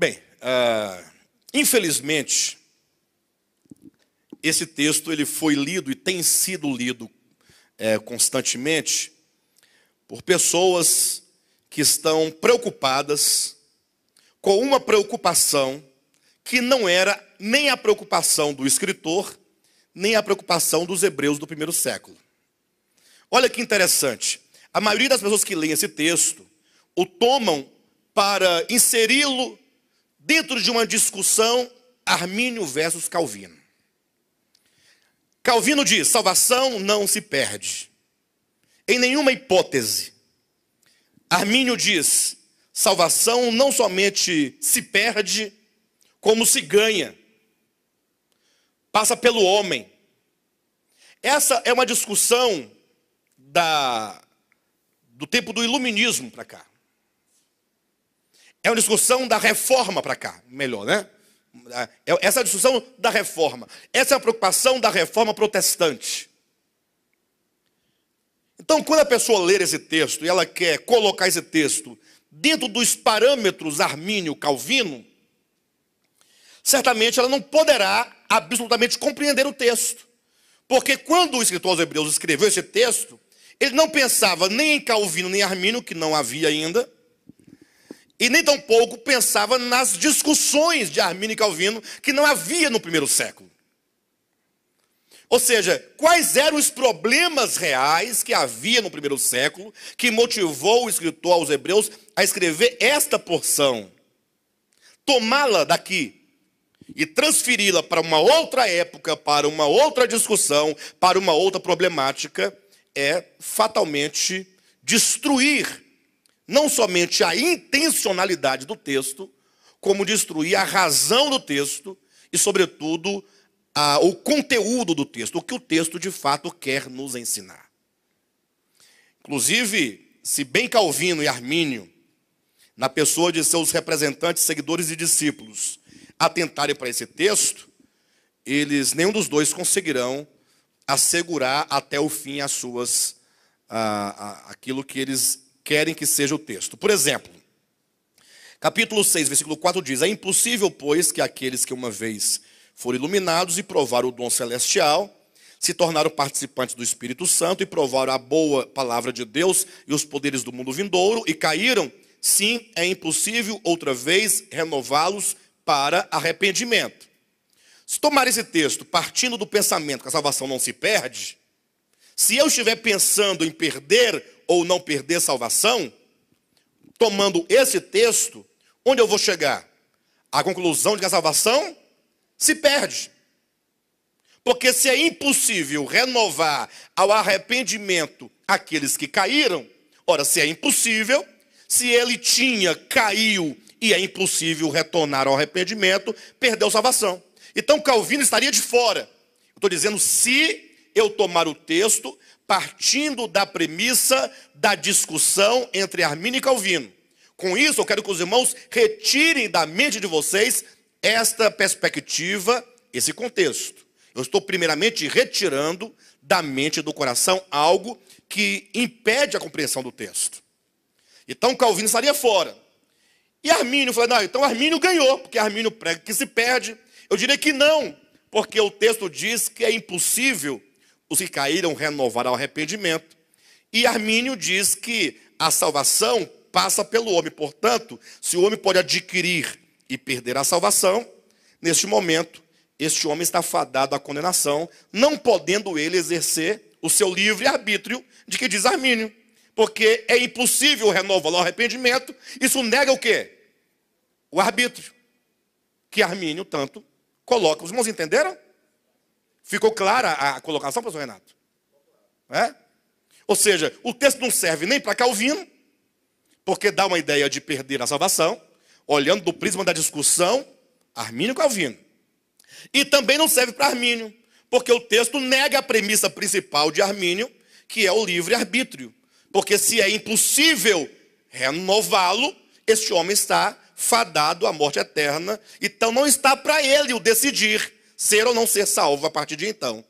Bem, uh, infelizmente, esse texto ele foi lido e tem sido lido é, constantemente por pessoas que estão preocupadas com uma preocupação que não era nem a preocupação do escritor, nem a preocupação dos hebreus do primeiro século. Olha que interessante. A maioria das pessoas que leem esse texto o tomam para inseri-lo dentro de uma discussão Armínio versus Calvino. Calvino diz: salvação não se perde, em nenhuma hipótese. Armínio diz: salvação não somente se perde, como se ganha, passa pelo homem. Essa é uma discussão da, do tempo do iluminismo para cá. É uma discussão da reforma para cá, melhor, né? É, é essa é a discussão da reforma. Essa é a preocupação da reforma protestante. Então, quando a pessoa ler esse texto e ela quer colocar esse texto dentro dos parâmetros armínio-calvino, certamente ela não poderá absolutamente compreender o texto. Porque quando o escritor aos Hebreus escreveu esse texto, ele não pensava nem em Calvino nem em Armínio, que não havia ainda, e nem tampouco pensava nas discussões de Arminio e Calvino que não havia no primeiro século. Ou seja, quais eram os problemas reais que havia no primeiro século que motivou o escritor aos Hebreus a escrever esta porção, tomá-la daqui e transferi-la para uma outra época, para uma outra discussão, para uma outra problemática, é fatalmente destruir não somente a intencionalidade do texto, como destruir a razão do texto e, sobretudo, a, o conteúdo do texto, o que o texto de fato quer nos ensinar. Inclusive, se bem Calvino e Armínio, na pessoa de seus representantes, seguidores e discípulos, atentarem para esse texto, eles, nenhum dos dois conseguirão assegurar até o fim as suas, a, ah, a, ah, aquilo que eles querem que seja o texto. Por exemplo, capítulo 6, versículo 4 diz: É impossível, pois, que aqueles que uma vez foram iluminados e provaram o dom celestial, se tornaram participantes do Espírito Santo e provaram a boa palavra de Deus e os poderes do mundo vindouro e caíram, sim, é impossível outra vez renová-los para arrependimento. Se tomar esse texto partindo do pensamento que a salvação não se perde, se eu estiver pensando em perder ou não perder salvação, tomando esse texto, onde eu vou chegar? A conclusão de que a salvação se perde. Porque se é impossível renovar ao arrependimento aqueles que caíram, ora, se é impossível, se ele tinha, caiu e é impossível retornar ao arrependimento, perdeu salvação. Então Calvino estaria de fora. Estou dizendo se eu tomar o texto partindo da premissa da discussão entre Arminio e Calvino. Com isso, eu quero que os irmãos retirem da mente de vocês esta perspectiva, esse contexto. Eu estou, primeiramente, retirando da mente do coração algo que impede a compreensão do texto. Então, Calvino estaria fora. E Armínio falou: não, então Armínio ganhou, porque Armínio prega que se perde. Eu diria que não, porque o texto diz que é impossível os que caíram renovarão o arrependimento. E Armínio diz que a salvação passa pelo homem. Portanto, se o homem pode adquirir e perder a salvação, neste momento, este homem está fadado à condenação, não podendo ele exercer o seu livre arbítrio de que diz Armínio. Porque é impossível renovar o arrependimento, isso nega o quê? O arbítrio. Que Armínio tanto coloca. Os irmãos entenderam? Ficou clara a colocação, pastor Renato? É? Ou seja, o texto não serve nem para Calvino, porque dá uma ideia de perder a salvação, olhando do prisma da discussão Armínio Calvino. E também não serve para Armínio, porque o texto nega a premissa principal de Armínio, que é o livre-arbítrio. Porque se é impossível renová-lo, este homem está fadado à morte eterna, então não está para ele o decidir ser ou não ser salvo a partir de então.